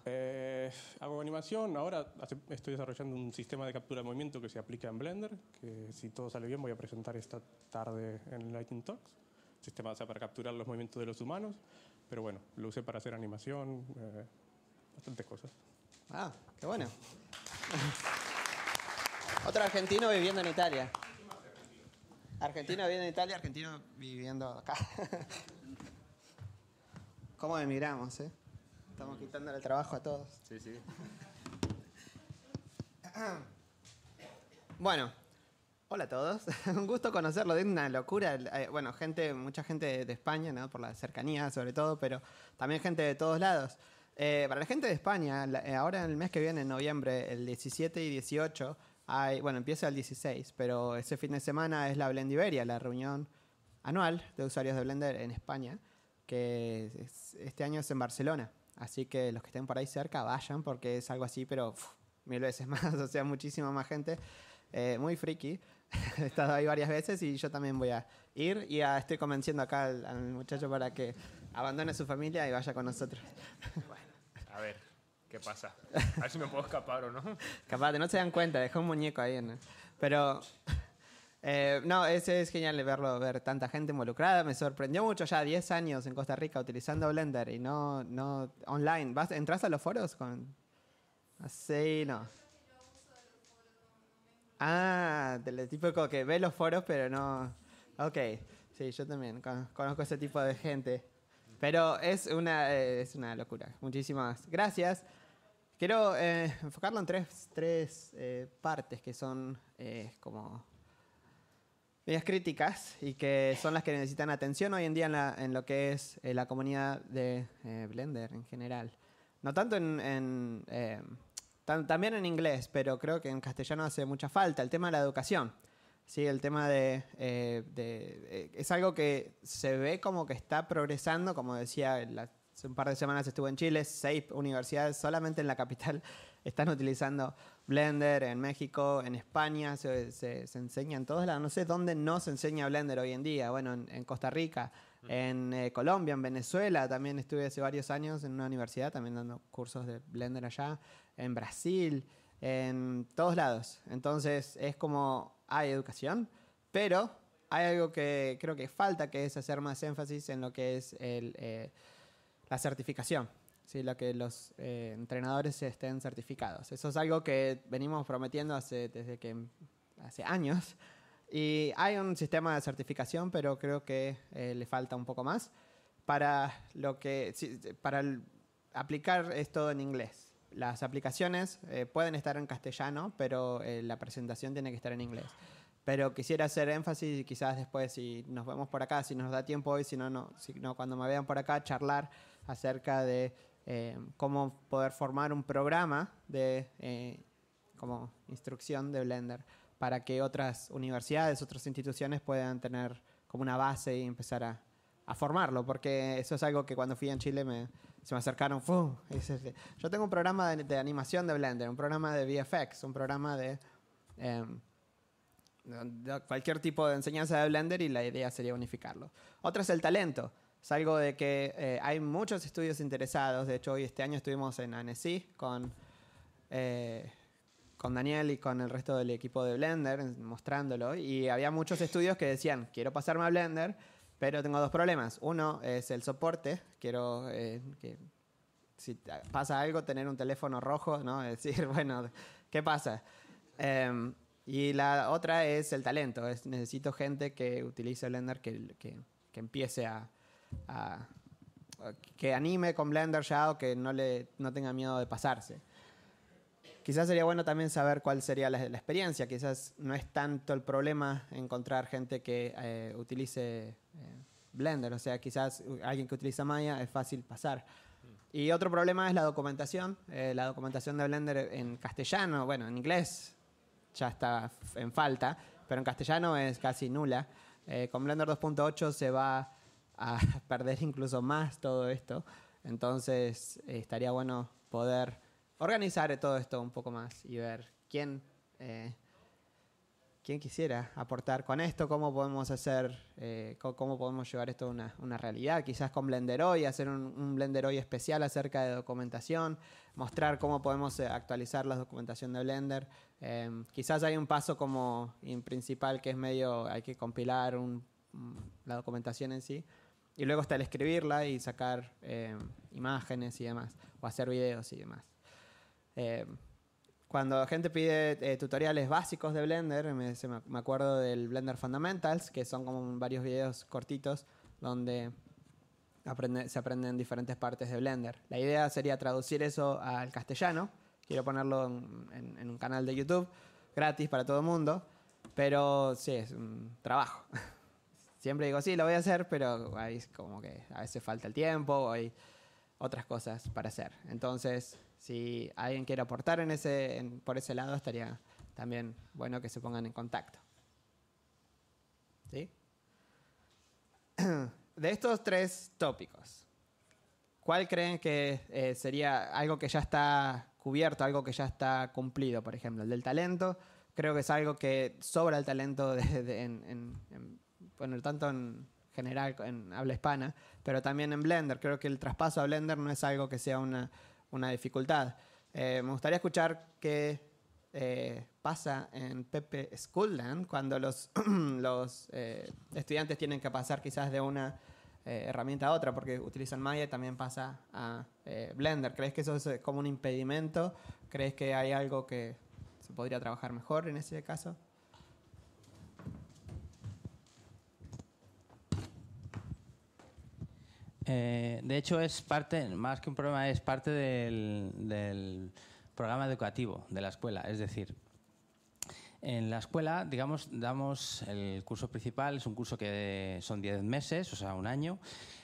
Eh, hago animación, ahora estoy desarrollando un sistema de captura de movimiento que se aplica en Blender, que si todo sale bien voy a presentar esta tarde en Lightning Talks. Sistema para capturar los movimientos de los humanos, pero bueno, lo usé para hacer animación, eh, bastantes cosas. Ah, qué bueno. *laughs* Otro argentino viviendo en Italia. Argentina viviendo en Italia, argentino viviendo acá. *laughs* ¿Cómo emigramos, eh? Estamos quitando el trabajo a todos. Sí, sí. *coughs* Bueno, hola a todos. *laughs* Un gusto conocerlo, es una locura. Eh, bueno, gente, mucha gente de España, ¿no? Por la cercanía sobre todo, pero también gente de todos lados. Eh, para la gente de España, eh, ahora en el mes que viene, en noviembre, el 17 y 18, bueno, empieza el 16, pero ese fin de semana es la Iberia, la reunión anual de usuarios de Blender en España, que este año es en Barcelona. Así que los que estén por ahí cerca, vayan, porque es algo así, pero mil veces *laughs* más, o sea, muchísima más gente. Eh, muy friki. *laughs* He estado ahí varias veces y yo también voy a ir y estoy convenciendo acá al, muchacho para que abandone su familia y vaya con nosotros. a ver, qué pasa. A ver si me puedo escapar o no. *laughs* Capaz, no se dan cuenta, dejó un muñeco ahí. Pero *laughs* eh, no, es, es genial verlo, ver tanta gente involucrada. Me sorprendió mucho ya 10 años en Costa Rica utilizando Blender y no, no online. ¿Vas, ¿Entras a los foros con...? Así no. Ah, del típico que ve los foros pero no... Ok, sí, yo también conozco ese tipo de gente. Pero es una, eh, es una locura. Muchísimas gracias. Quiero eh, enfocarlo en tres, tres eh, partes que son eh, como vías críticas y que son las que necesitan atención hoy en día en, lo que es la comunidad de Blender en general. No tanto en... también en inglés, pero creo que en castellano hace mucha falta. El tema de la educación. Sí, el tema de, es algo que se ve como que está progresando, como decía la Hace un par de semanas estuve en Chile, seis universidades solamente en la capital *laughs* están utilizando Blender, en México, en España, se, enseña en todos lados. No sé dónde no se enseña Blender hoy en día. Bueno, en, Costa Rica, mm. en eh, Colombia, en Venezuela, también estuve hace varios años en una universidad, también dando cursos de Blender allá, en Brasil, en todos lados. Entonces es como hay educación, pero hay algo que creo que falta, que es hacer más énfasis en lo que es el... Eh, la certificación, ¿sí? lo que los eh, entrenadores estén certificados. Eso es algo que venimos prometiendo desde que hace años. Y hay un sistema de certificación, pero creo que eh, le falta un poco más para lo que para aplicar esto en inglés. Las aplicaciones eh, pueden estar en castellano, pero la presentación tiene que estar en inglés. Pero quisiera hacer énfasis y quizás después si nos vemos por acá, si nos da tiempo hoy, si no, no, si no cuando me vean por acá, charlar acerca de eh, cómo poder formar un programa de eh, como instrucción de Blender para que otras universidades, otras instituciones puedan tener como una base y empezar a, formarlo, porque eso es algo que cuando fui a Chile me, se me acercaron, ¡fum! yo tengo un programa de, animación de Blender, un programa de VFX, un programa de, em, de cualquier tipo de enseñanza de Blender y la idea sería unificarlo. Otra es el talento algo de que eh, hay muchos estudios interesados. De hecho, hoy este año estuvimos en Annecy con, eh, con Daniel y con el resto del equipo de Blender mostrándolo. Y había muchos estudios que decían, quiero pasarme a Blender, pero tengo dos problemas. Uno es el soporte. Quiero eh, que si pasa algo, tener un teléfono rojo, ¿no? *laughs* Decir, bueno, ¿qué pasa? Em, y la otra es el talento. Es, necesito gente que utilice Blender, que, que, que empiece a, que anime con Blender ya o que no, le, no tenga miedo de pasarse. Quizás sería bueno también saber cuál sería la, experiencia. Quizás no es tanto el problema encontrar gente que eh, utilice eh, Blender. O sea, quizás alguien que utiliza Maya es fácil pasar. Y otro problema es la documentación. Eh, la documentación de Blender en castellano, bueno, en inglés ya está en falta, pero en castellano es casi nula. con Blender 2.8 se va a *laughs* perder incluso más todo esto. Entonces eh, estaría bueno poder organizar todo esto un poco más y ver quién, eh, quién quisiera aportar con esto, cómo podemos hacer, eh, cómo podemos llevar esto a una, una, realidad, quizás con Blender Hoy, hacer un, Blender Hoy especial acerca de documentación, mostrar cómo podemos actualizar la documentación de Blender. Em, quizás hay un paso como principal que es medio, hay que compilar la documentación en sí y luego está el escribirla y sacar eh, imágenes y demás, o hacer videos y demás. Eh, cuando la gente pide eh, tutoriales básicos de Blender, me, me, acuerdo del Blender Fundamentals, que son como varios videos cortitos donde se aprenden diferentes partes de Blender. La idea sería traducir eso al castellano. Quiero ponerlo en, en un canal de YouTube, gratis para todo el mundo, pero sí, es un trabajo. *laughs* siempre digo, sí, lo voy a hacer, pero como que a veces falta el tiempo o hay otras cosas para hacer. Entonces, si alguien quiere aportar en ese, por ese lado, estaría también bueno que se pongan en contacto. ¿Sí? *clears throat* De estos tres tópicos, ¿cuál creen que eh, sería algo que ya está cubierto, algo que ya está cumplido? Por ejemplo, el del talento, creo que es algo que sobra el talento *laughs* en, bueno, tanto en general, en habla hispana, pero también en Blender. Creo que el traspaso a Blender no es algo que sea una, una dificultad. Eh, me gustaría escuchar qué eh, pasa en Pepe Schoolland cuando los, *clears throat* los eh, estudiantes tienen que pasar quizás de una herramienta a otra, porque utilizan Maya y también pasa a Blender. ¿Crees que eso es como un impedimento? ¿Crees que hay algo que se podría trabajar mejor en ese caso? Eh, de hecho, es parte, más que un problema, es parte del, programa educativo de la escuela. Es decir, en la escuela, digamos, damos el curso principal, es un curso que son 10 meses, o sea, un año,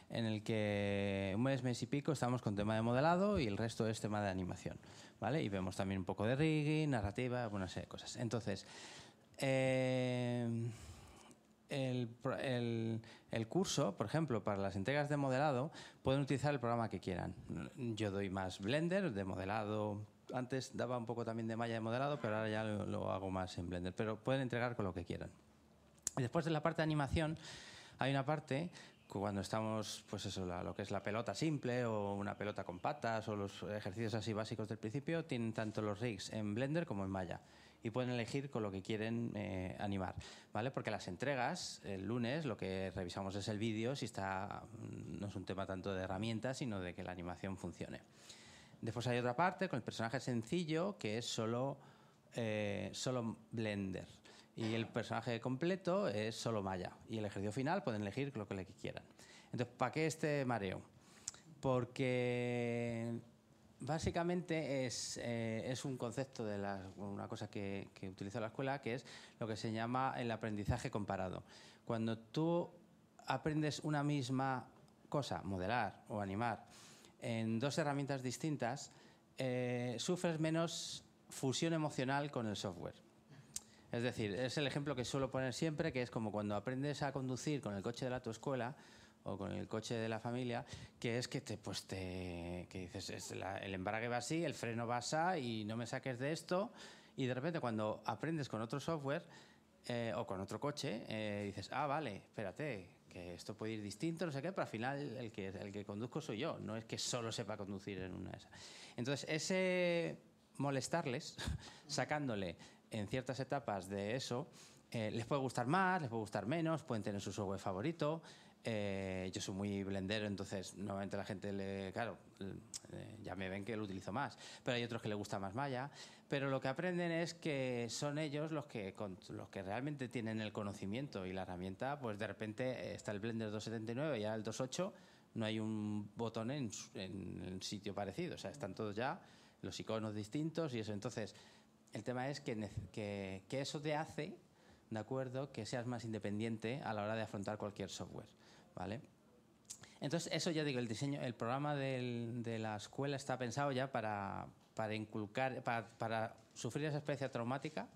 en el que un mes, mes y pico estamos con tema de modelado y el resto es tema de animación, ¿vale? Y vemos también un poco de rigging, narrativa, una serie de cosas. Entonces, eh, el, curso, por ejemplo, para las entregas de modelado, pueden utilizar el programa que quieran. Yo doy más Blender de modelado. Antes daba un poco también de malla de modelado, pero ahora ya lo, hago más en Blender. Pero pueden entregar con lo que quieran. después de la parte de animación, hay una parte cuando estamos, pues eso, lo que es la pelota simple o una pelota con patas o los ejercicios así básicos del principio, tienen tanto los rigs en Blender como en Maya y pueden elegir con lo que quieren eh, animar, ¿vale? Porque las entregas, el lunes lo que revisamos es el vídeo, si está, mm, no es un tema tanto de herramientas, sino de que la animación funcione. Después hay otra parte con el personaje sencillo, que es solo, eh, solo Blender. Y el personaje completo es solo Maya. Y el ejercicio final pueden elegir lo que le quieran. Entonces, ¿para qué este mareo? Porque Básicamente eh, es, un concepto de una cosa que, que, utiliza la escuela, que es lo que se llama el aprendizaje comparado. Cuando tú aprendes una misma cosa, modelar o animar, en dos herramientas distintas, eh, sufres menos fusión emocional con el software. Es decir, es el ejemplo que suelo poner siempre, que es como cuando aprendes a conducir con el coche de la tu escuela, o con el coche de la familia, que es que te, pues te, que dices, es el embrague va así, el freno va así y no me saques de esto. Y de repente cuando aprendes con otro software eh, o con otro coche, eh, dices, ah, vale, espérate, que esto puede ir distinto, no sé qué, pero al final el que, el que conduzco soy yo, no es que solo sepa conducir en una de esas. Entonces, ese molestarles, *laughs* sacándole en ciertas etapas de eso, eh, les puede gustar más, les puede gustar menos, pueden tener su software favorito, eh, yo soy muy blendero, entonces normalmente la gente le. Claro, eh, ya me ven que lo utilizo más. Pero hay otros que le gusta más Maya. Pero lo que aprenden es que son ellos los que, los que realmente tienen el conocimiento y la herramienta. Pues de repente eh, está el Blender 279 y ahora el 28. No hay un botón en, el sitio parecido. O sea, están todos ya los iconos distintos y eso. Entonces, el tema es que, que, que eso te hace, ¿de acuerdo?, que seas más independiente a la hora de afrontar cualquier software. ¿vale? Entonces, eso ya digo, el diseño, el programa de la escuela está pensado ya para, inculcar, para, sufrir esa experiencia traumática,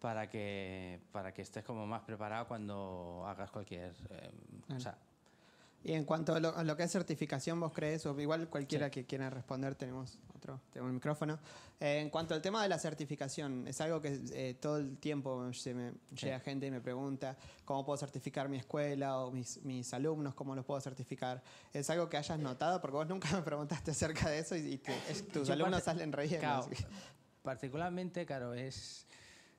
para que, para que estés como más preparado cuando hagas cualquier... Eh, y en cuanto a lo, que es certificación, vos crees, o igual cualquiera que quiera responder, tenemos otro, tengo el micrófono. Eh, en cuanto al tema de la certificación, es algo que eh, todo el tiempo se me llega gente y me pregunta cómo puedo certificar mi escuela o mis, mis, alumnos, cómo los puedo certificar. ¿Es algo que hayas eh. notado? Porque vos nunca *laughs* me preguntaste acerca de eso y, tus alumnos salen riendo. particularmente, claro, es.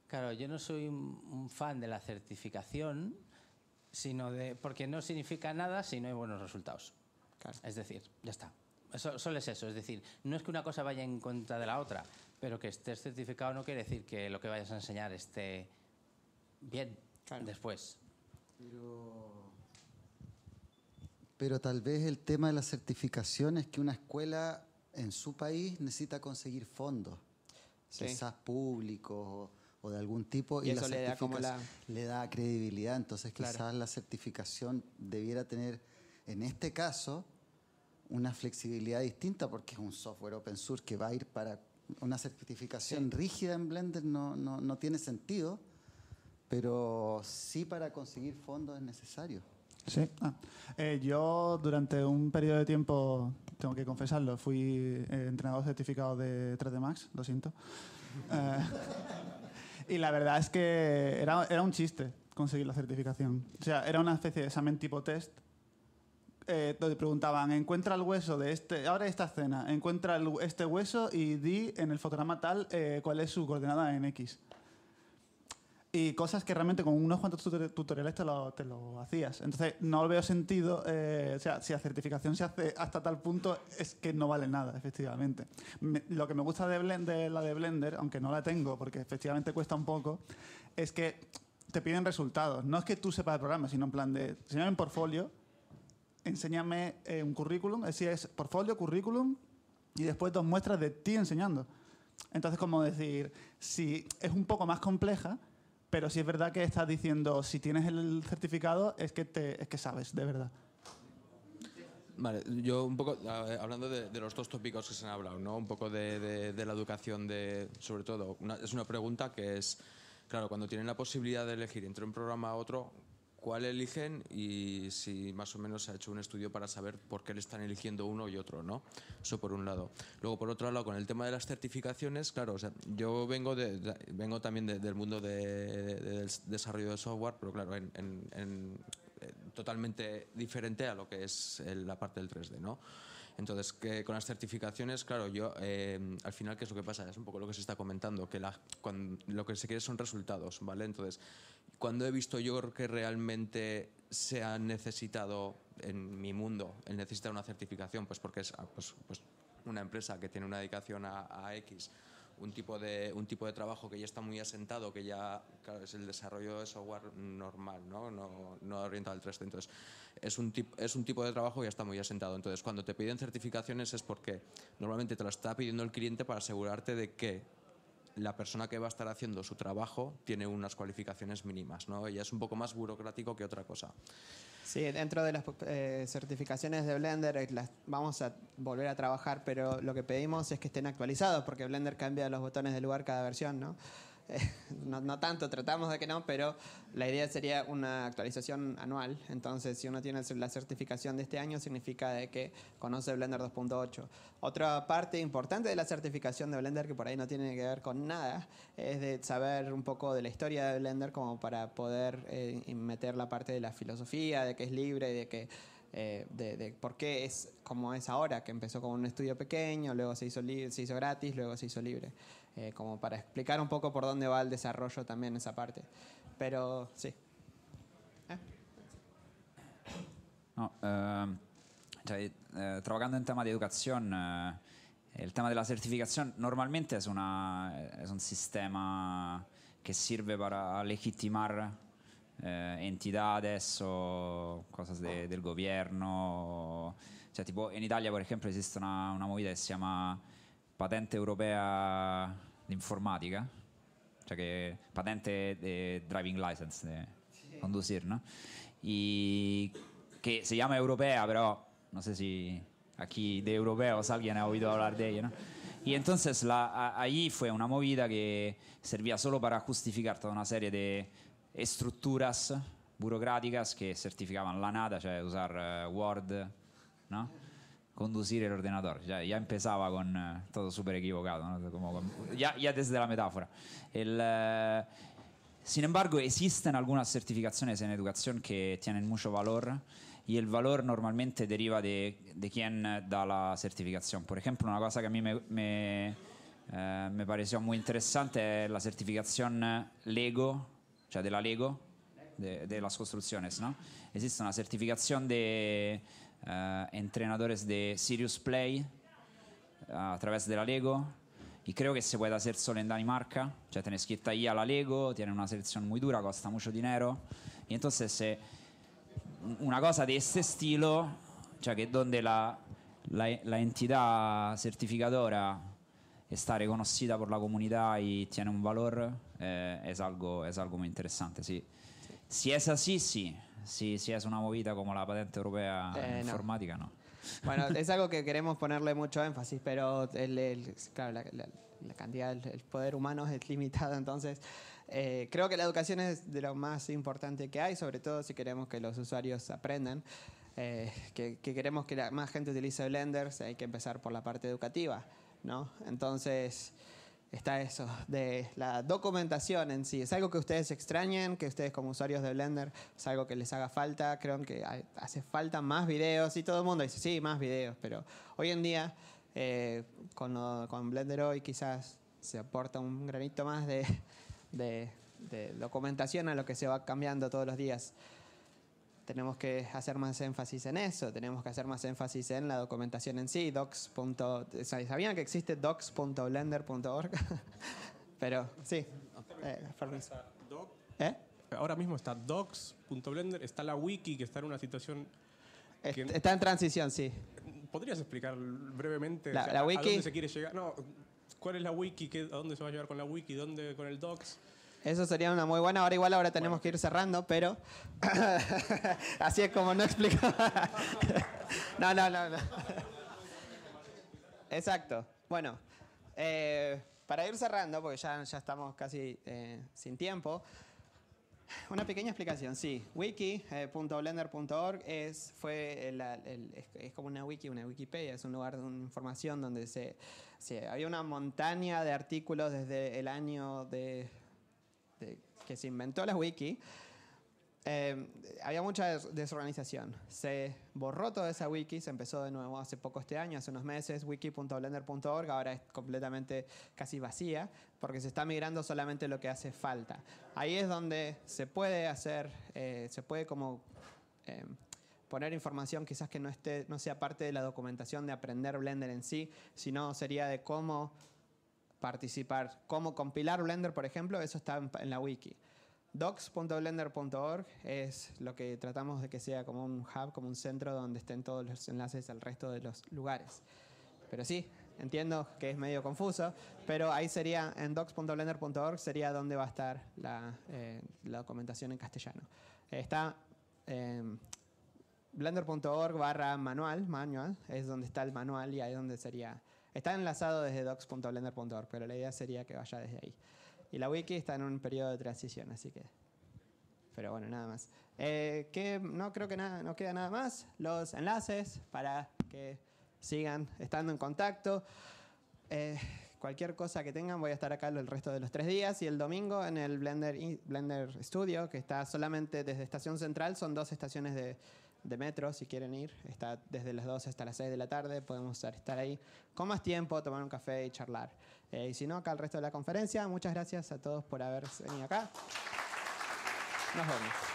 Claro, yo no soy un fan de la certificación sino de, porque no significa nada si no hay buenos resultados. Es decir, ya está. Eso, solo es eso, es decir, no es que una cosa vaya en contra de la otra, pero que estés certificado no quiere decir que lo que vayas a enseñar esté bien después. Pero, pero tal vez el tema de la certificación es que una escuela en su país necesita conseguir fondos, sí. quizás públicos o de algún tipo y, eso le da como la... le da credibilidad. Entonces quizás la certificación debiera tener, en este caso, una flexibilidad distinta porque es un software open source que va a ir para una certificación rígida en Blender no, no, no tiene sentido, pero sí para conseguir fondos es necesario. Sí. Ah. Eh, yo durante un periodo de tiempo, tengo que confesarlo, fui eh, entrenador certificado de 3D Max, lo siento. *laughs* Eh, y la verdad es que era, un chiste conseguir la certificación. O sea, era una especie de examen tipo test eh, donde preguntaban, encuentra el hueso de este, ahora esta escena, encuentra este hueso y di en el fotograma tal eh, cuál es su coordenada en X y cosas que realmente con unos cuantos tutoriales te lo, te lo hacías. Entonces, no veo sentido, eh, o sea, si la certificación se hace hasta tal punto, es que no vale nada, efectivamente. lo que me gusta de, Blender, la de Blender, aunque no la tengo, porque efectivamente cuesta un poco, es que te piden resultados. No es que tú sepas el programa, sino en plan de, enséñame un portfolio, enséñame eh, un currículum, es eh, es portfolio, currículum, y después dos muestras de ti enseñando. Entonces, como decir, si es un poco más compleja, pero sí es verdad que estás diciendo, si tienes el certificado, es que, te, es que sabes, de verdad. Vale, yo un poco, hablando de, los dos tópicos que se han hablado, ¿no? Un poco de, la educación, de, sobre todo, es una pregunta que es, claro, cuando tienen la posibilidad de elegir entre un programa a otro, cuál eligen y si más o menos se ha hecho un estudio para saber por qué le están eligiendo uno y otro, ¿no? Eso por un lado. Luego, por otro lado, con el tema de las certificaciones, claro, o sea, yo vengo, de, vengo también del mundo del desarrollo de software, pero claro, en, eh, totalmente diferente a lo que es la parte del 3D, ¿no? Entonces, que con las certificaciones, claro, yo eh, al final, ¿qué es lo que pasa? Es un poco lo que se está comentando, que la, lo que se quiere son resultados, ¿vale? Entonces, cuando he visto yo que realmente se ha necesitado en mi mundo el necesitar una certificación? Pues porque es ah, pues, pues, una empresa que tiene una dedicación a, X, un tipo, de, un tipo de trabajo que ya está muy asentado, que ya es el desarrollo de software normal, no, no, orientado al 3 Entonces, es un, tipo es un tipo de trabajo que ya está muy asentado. Entonces, cuando te piden certificaciones es porque normalmente te lo está pidiendo el cliente para asegurarte de que la persona que va a estar haciendo su trabajo tiene unas cualificaciones mínimas, ¿no? Ella es un poco más burocrático que otra cosa. Sí, dentro de las eh, certificaciones de Blender eh, las vamos a volver a trabajar, pero lo que pedimos es que estén actualizados, porque Blender cambia los botones de lugar cada versión, ¿no? *laughs* no, tanto, tratamos de que no, pero la idea sería una actualización anual. Entonces, si uno tiene la certificación de este año, significa que conoce Blender 2.8. Otra parte importante de la certificación de Blender, que por ahí no tiene que ver con nada, es de saber un poco de la historia de Blender como para poder eh, meter la parte de la filosofía, de que es libre, de que eh, por qué es como es ahora, que empezó como un estudio pequeño, luego se hizo, se hizo gratis, luego se hizo libre. Eh, como para explicar un poco por dónde va el desarrollo también esa parte. Pero sí. ¿Eh? Eh, trabajando en tema de educación, el tema de la certificación normalmente es, una, es un sistema que sirve para legitimar entidades o cosas del gobierno. tipo, en Italia, por ejemplo, existe una, una movida que se llama patente europea di informatica, cioè che patente de driving license, de sì. conducir, no? I, che si chiama europea, però non so se a chi de europeo alguien ha oído parlare di ella, ¿no? E entonces la, ahí fu una movida che serviva solo per giustificare toda una serie di estructuras burocráticas che certificavano la NATA, cioè usare uh, Word, ¿no? conducir el ordenador. Ya, cioè, ya empezaba con uh, eh, todo súper equivocado, ¿no? Como con, ya, ya, desde la metáfora. El, uh, eh, sin embargo, existen algunas certificaciones en educación que tienen mucho valor y el valor normalmente deriva de, de quien da la certificación. Por ejemplo, una cosa que a mí me, me, uh, me eh, pareció muy interesante es la certificación Lego, cioè della Lego, de, de las construcciones, ¿no? Esiste una certificación de eh, entrenadores de Sirius Play eh, a través de la Lego. Y creo que se puede hacer solo en Danimarca. Ya tenés que irte ahí a la Lego, tiene una selección muy dura, costa mucho dinero. Y entonces eh, una cosa de este estilo, ya que donde la, la, la entidad certificadora está reconocida por la comunidad y tiene un valor, eh, es, algo, es algo muy interesante. Sí. Si es así, sí. si, es una movida como la patente europea eh, informática, no. Bueno, *laughs* es algo que queremos ponerle mucho énfasis, pero el, claro, la, cantidad, el poder humano es limitado, entonces eh, creo que la educación es de lo más importante que hay, sobre todo si queremos que los usuarios aprendan. Eh, que, queremos que más gente utilice Blender, hay que empezar por la parte educativa, ¿no? Entonces, está eso, de la documentación en sí. ¿Es algo que ustedes extrañen, que ustedes como usuarios de Blender, es algo que les haga falta? Creo que hace falta más videos y todo el mundo dice, sí, más videos, pero hoy en día eh, con, con, Blender hoy quizás se aporta un granito más de, de, de documentación a lo que se va cambiando todos los días tenemos que hacer más énfasis en eso, tenemos que hacer más énfasis en la documentación en sí, docs. ¿Sabían que existe docs.blender.org? *laughs* Pero sí, eh, ¿Eh? Ahora mismo está docs.blender, está la wiki que está en una situación... Está en transición, sí. ¿Podrías explicar brevemente a dónde se quiere llegar? ¿Cuál es la wiki? ¿A dónde se va a llevar con la wiki? ¿Dónde con el docs? Eso sería una muy buena. Ahora igual ahora tenemos que ir cerrando, pero *laughs* así es como no explico. *laughs* no, no, no, no. Exacto. Bueno, eh, para ir cerrando, porque ya, ya estamos casi eh, sin tiempo, una pequeña explicación. Sí, wiki.blender.org eh, es, fue es, como una wiki, una Wikipedia, es un lugar de información donde se había una montaña de artículos desde el año de que se inventó la wiki, eh, había mucha desorganización. Se borró toda esa wiki, se empezó de nuevo hace poco este año, hace unos meses, wiki.blender.org, ahora es completamente casi vacía, porque se está migrando solamente lo que hace falta. Ahí es donde se puede hacer, eh, se puede como... Em, poner información quizás que no, esté, no sea parte de la documentación de aprender Blender en sí, sino sería de cómo participar. Cómo compilar Blender, por ejemplo, eso está en, la wiki. Docs.blender.org es lo que tratamos de que sea como un hub, como un centro donde estén todos los enlaces al resto de los lugares. Pero sí, entiendo que es medio confuso, pero ahí sería, en docs.blender.org sería donde va a estar la, eh, documentación en castellano. Está em, blender.org barra manual, manual, es donde está el manual y ahí es donde sería Está enlazado desde docs.blender.org, pero la idea sería que vaya desde ahí. Y la wiki está en un periodo de transición, así que... Pero bueno, nada más. Eh, que no creo que nada, no queda nada más. Los enlaces para que sigan estando en contacto. Eh, cualquier cosa que tengan, voy a estar acá el resto de los tres días y el domingo en el Blender Studio, que está solamente desde Estación Central, son dos estaciones de de metro, si quieren ir. Está desde las 12 hasta las 6 de la tarde. Podemos estar ahí con más tiempo, tomar un café y charlar. Eh, y si no, acá el resto de la conferencia. Muchas gracias a todos por haber venido acá. Nos vemos.